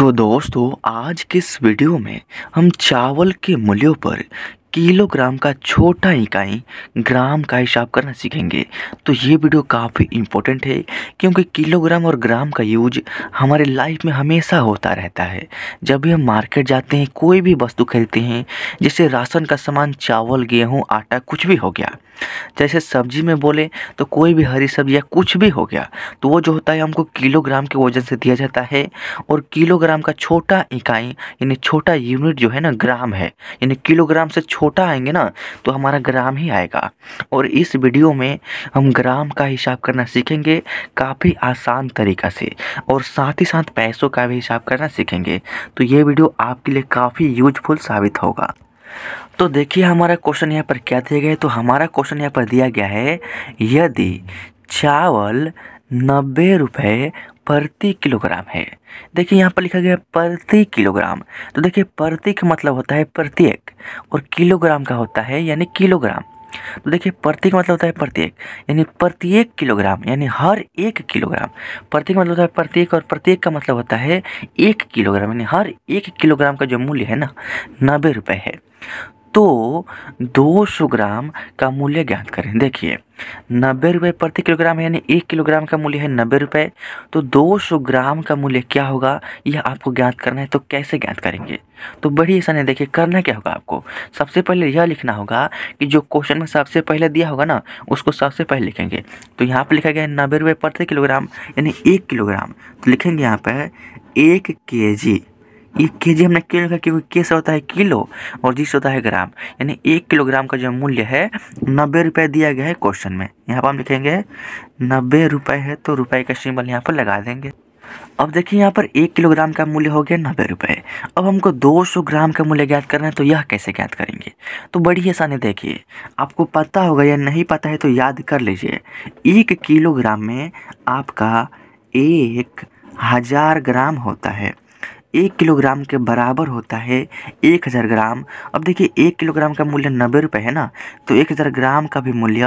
तो दोस्तों आज के इस वीडियो में हम चावल के मूल्यों पर किलोग्राम का छोटा इकाई ग्राम का हिसाब करना सीखेंगे तो ये वीडियो काफ़ी इम्पोर्टेंट है क्योंकि किलोग्राम और ग्राम का यूज हमारे लाइफ में हमेशा होता रहता है जब भी हम मार्केट जाते हैं कोई भी वस्तु खरीदते हैं जैसे राशन का सामान चावल गेहूँ आटा कुछ भी हो गया जैसे सब्जी में बोले तो कोई भी हरी सब्जी या कुछ भी हो गया तो वो जो होता है हमको किलोग्राम के वजन से दिया जाता है और किलोग्राम का छोटा इकाई यानी छोटा यूनिट जो है ना ग्राम है यानी किलोग्राम से छोटा आएंगे ना तो हमारा ग्राम ही आएगा और इस वीडियो में हम ग्राम का हिसाब करना सीखेंगे काफ़ी आसान तरीका से और साथ ही साथ पैसों का भी हिसाब करना सीखेंगे तो ये वीडियो आपके लिए काफ़ी यूजफुल साबित होगा तो देखिए हमारा क्वेश्चन यहाँ पर क्या दिया गया है तो हमारा क्वेश्चन यहाँ पर दिया गया है यदि चावल नब्बे रुपये प्रति किलोग्राम है देखिए यहाँ पर लिखा गया है प्रति किलोग्राम तो देखिए प्रति का मतलब होता है प्रत्येक और किलोग्राम का होता है यानी किलोग्राम तो देखिए प्रत्येक मतलब होता है प्रत्येक यानी प्रत्येक किलोग्राम यानी हर एक किलोग्राम प्रत्येक मतलब होता है प्रत्येक और प्रत्येक का मतलब होता है एक किलोग्राम यानी हर एक किलोग्राम का जो मूल्य है ना नब्बे रुपये है तो 200 ग्राम का मूल्य ज्ञात करें देखिए नब्बे रुपये प्रति किलोग्राम यानी एक किलोग्राम का मूल्य है नब्बे रुपये तो 200 ग्राम का मूल्य क्या होगा यह आपको ज्ञात करना है तो कैसे ज्ञात करेंगे तो बड़ी ऐसा नहीं देखिए करना क्या होगा आपको सबसे पहले यह लिखना होगा कि जो क्वेश्चन में सबसे पहले दिया होगा ना उसको सबसे पहले लिखेंगे तो यहाँ पर लिखा गया है नब्बे रुपये प्रति किलोग्राम यानी एक किलोग्राम तो लिखेंगे यहाँ पर एक के जी एक के जी हमने किलो लिखा क्योंकि के होता है किलो और जी होता है ग्राम यानी एक किलोग्राम का जो मूल्य है नब्बे रुपये दिया गया है क्वेश्चन में यहाँ पर हम लिखेंगे नब्बे रुपये है तो रुपये का सिंबल यहाँ पर लगा देंगे अब देखिए यहाँ पर एक किलोग्राम का मूल्य हो गया नब्बे रुपये अब हमको 200 ग्राम का मूल्य ज्ञात करना है तो यह कैसे ज्ञात करेंगे तो बड़ी आसानी देखिए आपको पता होगा या नहीं पता है तो याद कर लीजिए एक किलोग्राम में आपका एक हज़ार ग्राम होता है एक किलोग्राम के बराबर होता है एक हज़ार ग्राम अब देखिए एक किलोग्राम का मूल्य नब्बे रुपये है ना तो एक हज़ार ग्राम का भी मूल्य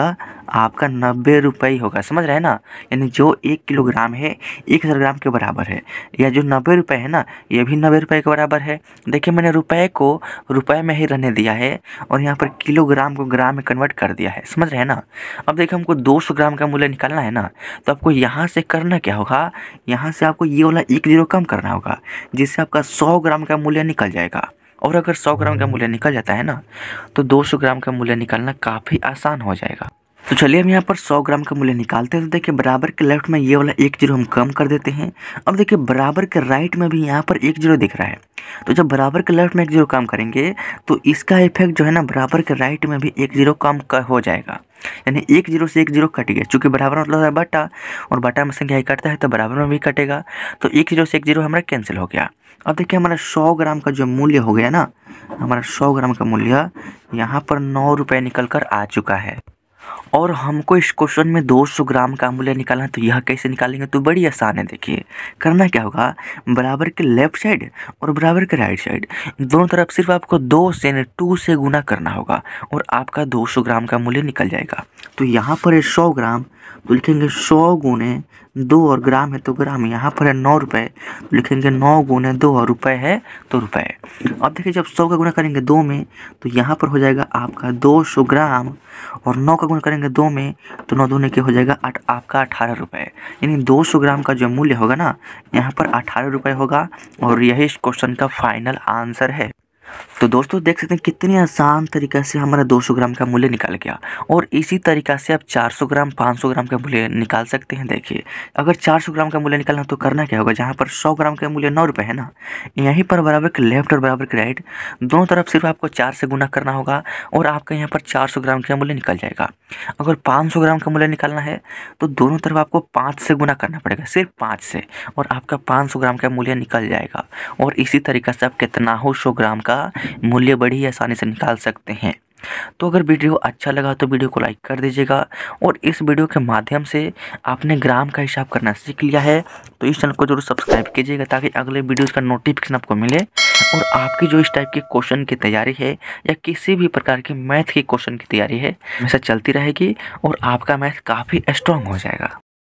आपका नब्बे रुपये ही होगा समझ रहे हैं ना यानी जो एक किलोग्राम है एक हज़ार ग्राम के बराबर है या जो नब्बे रुपये है ना ये भी नब्बे रुपये के बराबर है देखिए मैंने रुपये को रुपये में ही रहने दिया है और यहाँ पर किलोग्राम को ग्राम में कन्वर्ट कर दिया है समझ रहे हैं ना अब देखिए हमको दो सौ ग्राम का मूल्य निकालना है ना तो आपको यहाँ से करना क्या होगा यहाँ से आपको ये वाला एक जीरो कम करना होगा जिस इससे आपका सौ ग्राम का मूल्य निकल जाएगा और अगर 100 ग्राम का मूल्य निकल जाता है ना तो 200 ग्राम का मूल्य निकालना काफ़ी आसान हो जाएगा तो चलिए हम यहाँ पर 100 ग्राम का मूल्य निकालते हैं तो देखिए बराबर के लेफ्ट में ये वाला एक जीरो हम कम कर देते हैं अब देखिए बराबर के राइट में भी यहाँ पर एक जीरो दिख रहा है तो जब बराबर के लेफ्ट में एक जीरो कम करेंगे तो इसका इफेक्ट जो है ना बराबर के राइट में भी एक जीरो कम हो जाएगा यानी एक जीरो से एक जीरो कट गया चूँकि बराबर मतलब है बटा और बटा में संख्या कटता है तो बराबर में भी कटेगा तो एक जीरो से एक जीरो हमारा कैंसिल हो गया अब देखिए हमारा सौ ग्राम का जो मूल्य हो गया ना हमारा सौ ग्राम का मूल्य यहाँ पर नौ रुपये निकल कर आ चुका है और हमको इस क्वेश्चन में 200 ग्राम का मूल्य निकालना तो यह कैसे निकालेंगे तो बड़ी आसान है देखिए करना क्या होगा बराबर के लेफ्ट साइड और बराबर के राइट साइड दोनों तरफ सिर्फ आपको दो से टू से गुना करना होगा और आपका 200 ग्राम का मूल्य निकल जाएगा तो यहाँ पर सौ ग्राम तो लिखेंगे सौ गुने दो और ग्राम है तो ग्राम यहाँ पर है नौ रुपये तो लिखेंगे नौ गुने दो और रुपये है तो रुपये अब देखिए जब सौ का गुना करेंगे दो में तो यहाँ पर हो जाएगा आपका दो सौ ग्राम और नौ का गुना करेंगे दो में तो नौ दूने के हो जाएगा आठ आपका अठारह रुपये यानी दो सौ ग्राम का जो मूल्य होगा ना यहाँ पर अठारह रुपये होगा और यही इस क्वेश्चन का फाइनल आंसर है तो दोस्तों देख सकते हैं कितनी आसान तरीका से हमारा 200 ग्राम का मूल्य निकाल गया और इसी तरीका से आप 400 ग्राम 500 ग्राम का मूल्य निकाल सकते हैं देखिए अगर 400 ग्राम का मूल्य निकालना तो करना क्या होगा जहाँ पर 100 ग्राम का मूल्य नौ रुपये है ना यहीं पर बराबर के लेफ्ट और बराबर के राइट दोनों तरफ सिर्फ आपको चार से गुना करना होगा और आपका यहाँ पर चार ग्राम का मूल्य निकल जाएगा अगर पाँच ग्राम का मूल्य निकालना है तो दोनों तरफ आपको पाँच से गुना करना पड़ेगा सिर्फ पाँच से और आपका पाँच ग्राम का मूल्य निकल जाएगा और इसी तरीका से आप कितना हो सौ ग्राम का का मूल्य बड़ी आसानी से निकाल सकते हैं तो अगर वीडियो अच्छा लगा तो वीडियो को लाइक कर दीजिएगा और इस वीडियो के माध्यम से आपने ग्राम का हिसाब करना सीख लिया है तो इस चैनल को जरूर सब्सक्राइब कीजिएगा ताकि अगले वीडियोस का नोटिफिकेशन आपको मिले और आपकी जो इस टाइप के क्वेश्चन की तैयारी है या किसी भी प्रकार की मैथ के क्वेश्चन की तैयारी है हमेशा चलती रहेगी और आपका मैथ काफ़ी स्ट्रांग हो जाएगा